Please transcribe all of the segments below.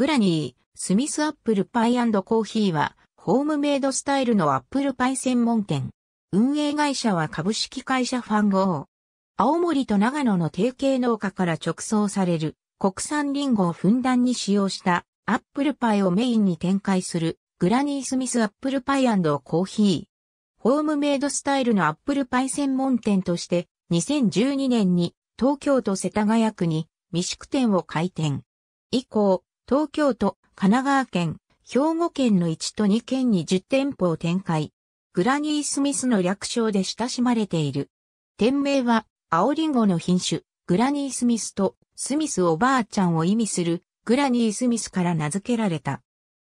グラニー、スミスアップルパイコーヒーは、ホームメイドスタイルのアップルパイ専門店。運営会社は株式会社ファンゴー。青森と長野の提携農家から直送される国産リンゴをふんだんに使用したアップルパイをメインに展開するグラニースミスアップルパイコーヒー。ホームメイドスタイルのアップルパイ専門店として2012年に東京都世田谷区に未宿店を開店。以降、東京都、神奈川県、兵庫県の1と2県に10店舗を展開。グラニー・スミスの略称で親しまれている。店名は、青リンゴの品種、グラニー・スミスと、スミスおばあちゃんを意味する、グラニー・スミスから名付けられた。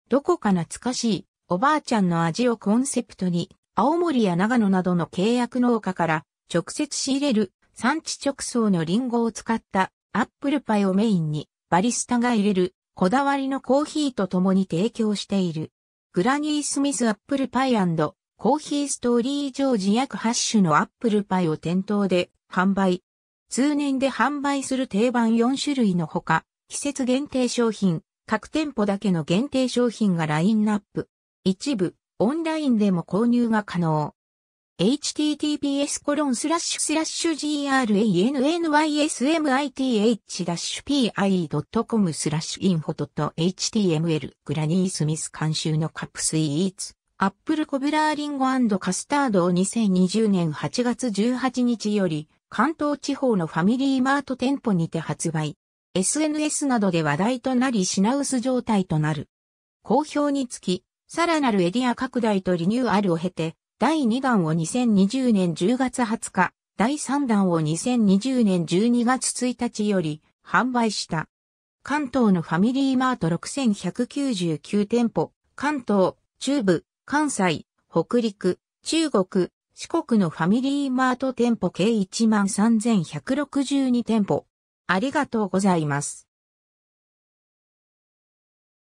どこか懐かしい、おばあちゃんの味をコンセプトに、青森や長野などの契約農家から直接仕入れる産地直送のリンゴを使ったアップルパイをメインにバリスタが入れるこだわりのコーヒーと共に提供している。グラニー・スミスアップルパイコーヒーストーリージョージ約8種のアップルパイを店頭で販売。通年で販売する定番4種類のほか、季節限定商品、各店舗だけの限定商品がラインナップ。一部、オンラインでも購入が可能。https granysmith-pi.com スラッシュ info.html グラニースミス監修のカップスイーツアップルコブラーリンゴカスタードを2020年8月18日より関東地方のファミリーマート店舗にて発売 SNS などで話題となり品薄状態となる好評につきさらなるエリア拡大とリニューアルを経て第2弾を2020年10月20日、第3弾を2020年12月1日より販売した。関東のファミリーマート6199店舗、関東、中部、関西、北陸、中国、四国のファミリーマート店舗計13162店舗。ありがとうございます。